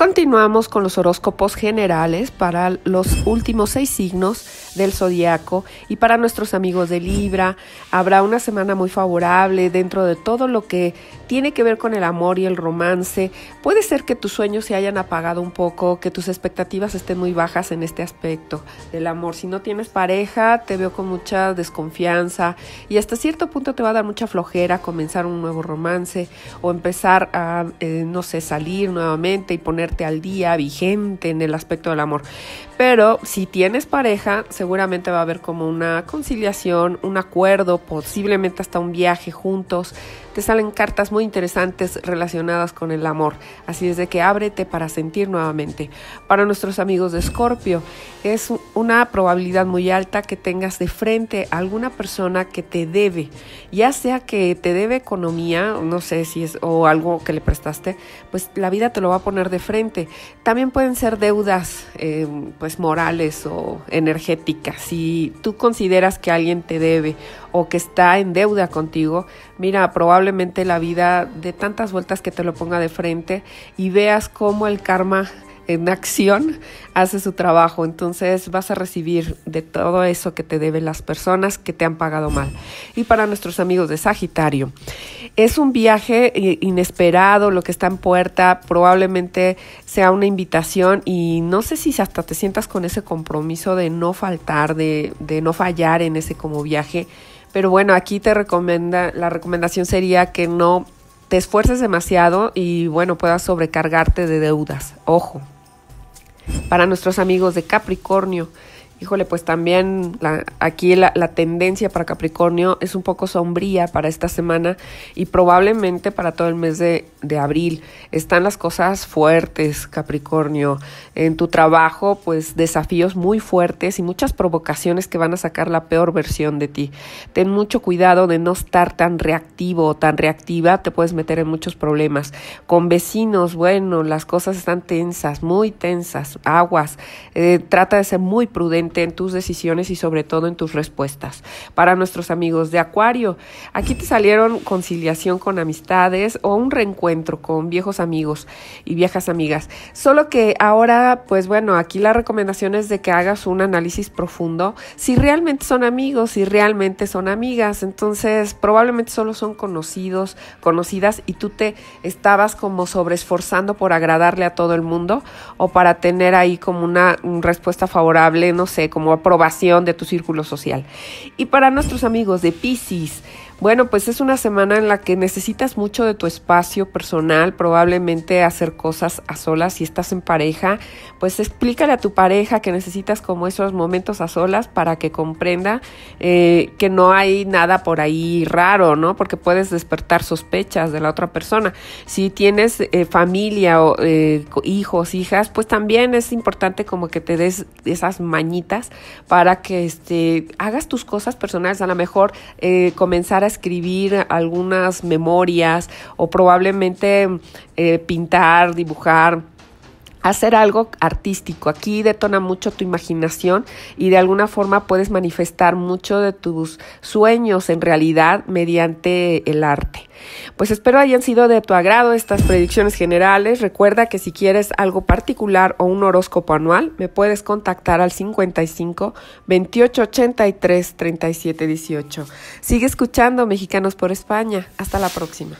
Continuamos con los horóscopos generales para los últimos seis signos del zodiaco y para nuestros amigos de Libra habrá una semana muy favorable dentro de todo lo que tiene que ver con el amor y el romance. Puede ser que tus sueños se hayan apagado un poco, que tus expectativas estén muy bajas en este aspecto del amor. Si no tienes pareja, te veo con mucha desconfianza y hasta cierto punto te va a dar mucha flojera comenzar un nuevo romance o empezar a, eh, no sé, salir nuevamente y ponerte al día vigente en el aspecto del amor. Pero si tienes pareja, seguramente va a haber como una conciliación, un acuerdo, posiblemente hasta un viaje juntos, te salen cartas muy interesantes relacionadas con el amor. Así es de que ábrete para sentir nuevamente. Para nuestros amigos de Escorpio, es una probabilidad muy alta que tengas de frente a alguna persona que te debe, ya sea que te debe economía, no sé si es o algo que le prestaste, pues la vida te lo va a poner de frente. También pueden ser deudas em, pues morales o energéticas. Si tú consideras que alguien te debe o que está en deuda contigo, mira, probablemente probablemente la vida de tantas vueltas que te lo ponga de frente y veas cómo el karma en acción hace su trabajo. Entonces vas a recibir de todo eso que te deben las personas que te han pagado mal. Y para nuestros amigos de Sagitario, es un viaje inesperado lo que está en puerta. Probablemente sea una invitación y no sé si hasta te sientas con ese compromiso de no faltar, de, no fallar en ese como viaje pero bueno, aquí te recomienda, la recomendación sería que no te esfuerces demasiado y bueno, puedas sobrecargarte de deudas. Ojo. Para nuestros amigos de Capricornio, híjole, pues también aquí la, tendencia para Capricornio es un poco sombría para esta semana y probablemente para todo el mes de de abril. Están las cosas fuertes, Capricornio. En tu trabajo, pues desafíos muy fuertes y muchas provocaciones que van a sacar la peor versión de ti. Ten mucho cuidado de no estar tan reactivo o tan reactiva, te puedes meter en muchos problemas. Con vecinos, bueno, las cosas están tensas, muy tensas, aguas. Eh, trata de ser muy prudente en tus decisiones y sobre todo en tus respuestas. Para nuestros amigos de Acuario, aquí te salieron conciliación con amistades o un reencuentro con viejos amigos y viejas amigas. Solo que ahora, pues bueno, aquí la recomendación es de que hagas un análisis profundo si realmente son amigos, si realmente son amigas. Entonces, probablemente solo son conocidos, conocidas y tú te estabas como sobreesforzando por agradarle a todo el mundo o para tener ahí como una, respuesta favorable, no sé, como aprobación de tu círculo social. Y para nuestros amigos de Pisces, bueno, pues es una semana en la que necesitas mucho de tu espacio personal, probablemente hacer cosas a solas si estás en pareja, pues explícale a tu pareja que necesitas como esos momentos a solas para que comprenda eh, que no hay nada por ahí raro, ¿no? Porque puedes despertar sospechas de la otra persona. Si tienes eh, familia o eh, hijos, hijas, pues también es importante como que te des esas mañitas para que este, hagas tus cosas personales, a lo mejor comenzar a escribir algunas memorias o probablemente eh, pintar, dibujar hacer algo artístico. Aquí detona mucho tu imaginación y de alguna forma puedes manifestar mucho de tus sueños en realidad mediante el arte. Pues espero hayan sido de tu agrado estas predicciones generales. Recuerda que si quieres algo particular o un horóscopo anual, me puedes contactar al 55 28 83 37 18. Sigue escuchando Mexicanos por España. Hasta la próxima.